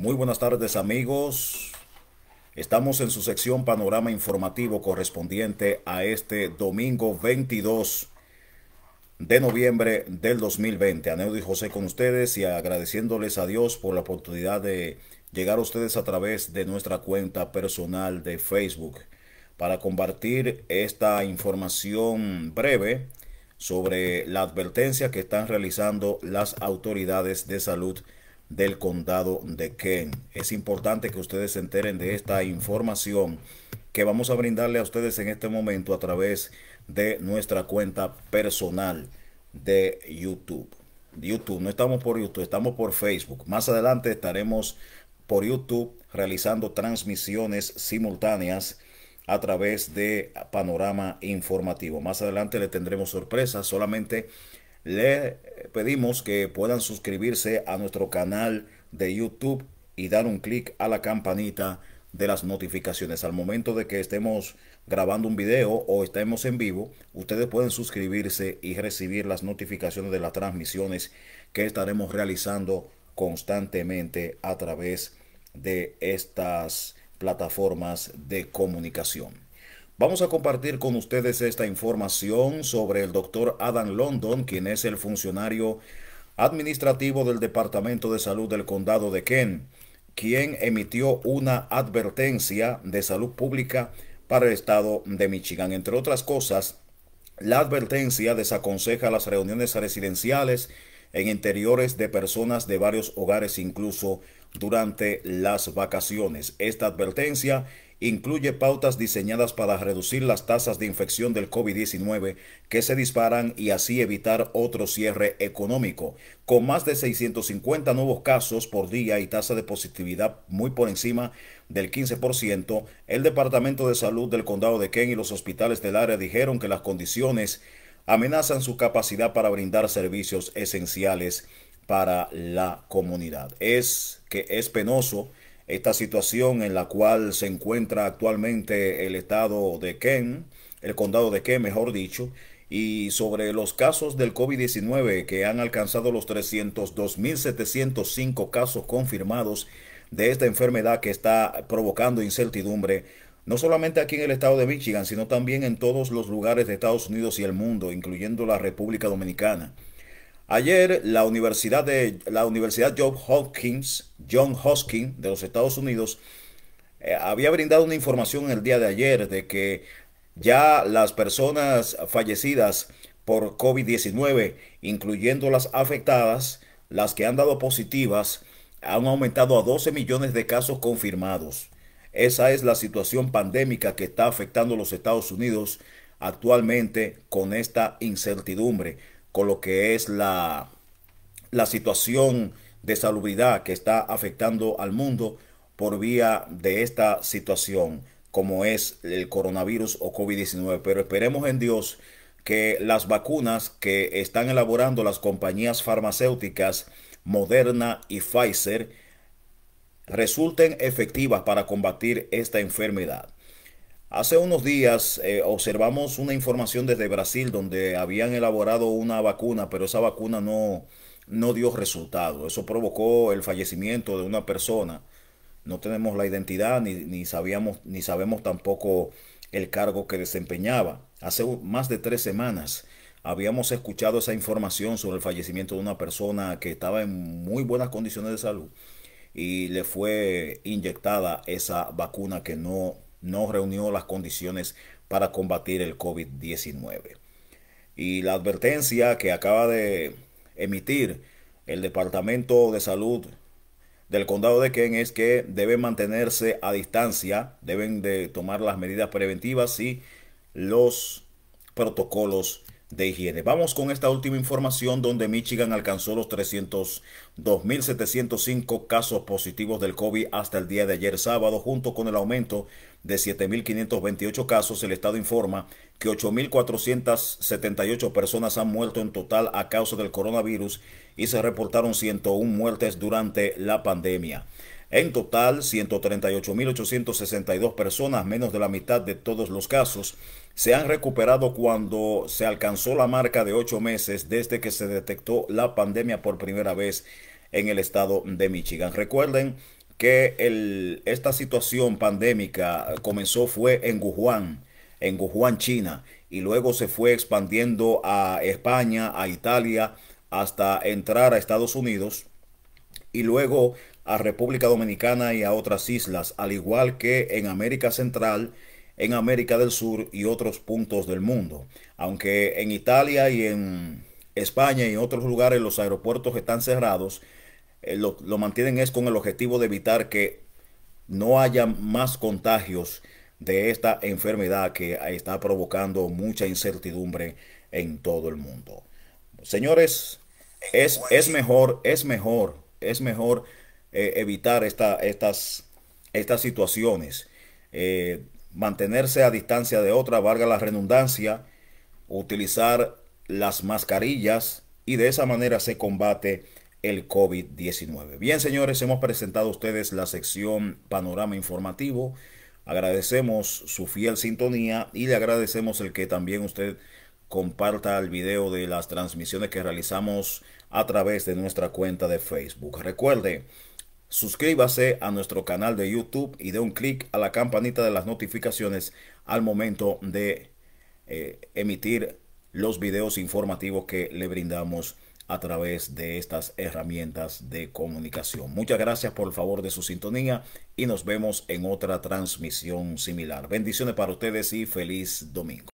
Muy buenas tardes amigos. Estamos en su sección Panorama Informativo correspondiente a este domingo 22 de noviembre del 2020. Aneudo y José con ustedes y agradeciéndoles a Dios por la oportunidad de llegar a ustedes a través de nuestra cuenta personal de Facebook para compartir esta información breve sobre la advertencia que están realizando las autoridades de salud del condado de Kent. Es importante que ustedes se enteren de esta información que vamos a brindarle a ustedes en este momento a través de nuestra cuenta personal de YouTube. YouTube, no estamos por YouTube, estamos por Facebook. Más adelante estaremos por YouTube realizando transmisiones simultáneas a través de Panorama Informativo. Más adelante le tendremos sorpresas, solamente le pedimos que puedan suscribirse a nuestro canal de YouTube y dar un clic a la campanita de las notificaciones. Al momento de que estemos grabando un video o estemos en vivo, ustedes pueden suscribirse y recibir las notificaciones de las transmisiones que estaremos realizando constantemente a través de estas plataformas de comunicación. Vamos a compartir con ustedes esta información sobre el doctor Adam London, quien es el funcionario administrativo del Departamento de Salud del Condado de Kent, quien emitió una advertencia de salud pública para el estado de Michigan. Entre otras cosas, la advertencia desaconseja las reuniones residenciales en interiores de personas de varios hogares, incluso durante las vacaciones. Esta advertencia incluye pautas diseñadas para reducir las tasas de infección del COVID-19 que se disparan y así evitar otro cierre económico. Con más de 650 nuevos casos por día y tasa de positividad muy por encima del 15%, el Departamento de Salud del Condado de Kent y los hospitales del área dijeron que las condiciones amenazan su capacidad para brindar servicios esenciales para la comunidad. Es que es penoso esta situación en la cual se encuentra actualmente el estado de Kent, el condado de Kent, mejor dicho, y sobre los casos del COVID-19 que han alcanzado los 302.705 casos confirmados de esta enfermedad que está provocando incertidumbre, no solamente aquí en el estado de Michigan, sino también en todos los lugares de Estados Unidos y el mundo, incluyendo la República Dominicana. Ayer la Universidad, de, la Universidad John Hopkins, John Hopkins de los Estados Unidos eh, había brindado una información el día de ayer de que ya las personas fallecidas por COVID-19, incluyendo las afectadas, las que han dado positivas, han aumentado a 12 millones de casos confirmados. Esa es la situación pandémica que está afectando a los Estados Unidos actualmente con esta incertidumbre con lo que es la, la situación de salubridad que está afectando al mundo por vía de esta situación como es el coronavirus o COVID-19. Pero esperemos en Dios que las vacunas que están elaborando las compañías farmacéuticas Moderna y Pfizer resulten efectivas para combatir esta enfermedad. Hace unos días eh, observamos una información desde Brasil donde habían elaborado una vacuna, pero esa vacuna no, no dio resultado. Eso provocó el fallecimiento de una persona. No tenemos la identidad ni, sabíamos, ni sabemos tampoco el cargo que desempeñaba. Hace más de tres semanas habíamos escuchado esa información sobre el fallecimiento de una persona que estaba en muy buenas condiciones de salud y le fue inyectada esa vacuna que no no reunió las condiciones para combatir el COVID-19. Y la advertencia que acaba de emitir el Departamento de Salud del condado de Ken es que deben mantenerse a distancia, deben de tomar las medidas preventivas y los protocolos de higiene. Vamos con esta última información donde Michigan alcanzó los 302.705 casos positivos del COVID hasta el día de ayer sábado, junto con el aumento de 7.528 casos. El estado informa que 8.478 personas han muerto en total a causa del coronavirus y se reportaron 101 muertes durante la pandemia. En total, 138.862 personas, menos de la mitad de todos los casos, se han recuperado cuando se alcanzó la marca de ocho meses desde que se detectó la pandemia por primera vez en el estado de Michigan. Recuerden que esta situación pandémica comenzó fue en Wuhan, en Wuhan, China, y luego se fue expandiendo a España, a Italia, hasta entrar a Estados Unidos y luego a República Dominicana y a otras islas, al igual que en América Central, en América del Sur y otros puntos del mundo. Aunque en Italia y en España y en otros lugares los aeropuertos están cerrados, eh, lo, lo, mantienen es con el objetivo de evitar que no haya más contagios de esta enfermedad que está provocando mucha incertidumbre en todo el mundo. Señores, es, es mejor, es mejor, es mejor eh, evitar estas, estas situaciones. Eh, mantenerse a distancia de otra, valga la redundancia, utilizar las mascarillas y de esa manera se combate el COVID-19. Bien, señores, hemos presentado a ustedes la sección Panorama Informativo. Agradecemos su fiel sintonía y le agradecemos el que también usted comparta el video de las transmisiones que realizamos a través de nuestra cuenta de Facebook. Recuerde, Suscríbase a nuestro canal de YouTube y dé un clic a la campanita de las notificaciones al momento de eh, emitir los videos informativos que le brindamos a través de estas herramientas de comunicación. Muchas gracias por el favor de su sintonía y nos vemos en otra transmisión similar. Bendiciones para ustedes y feliz domingo.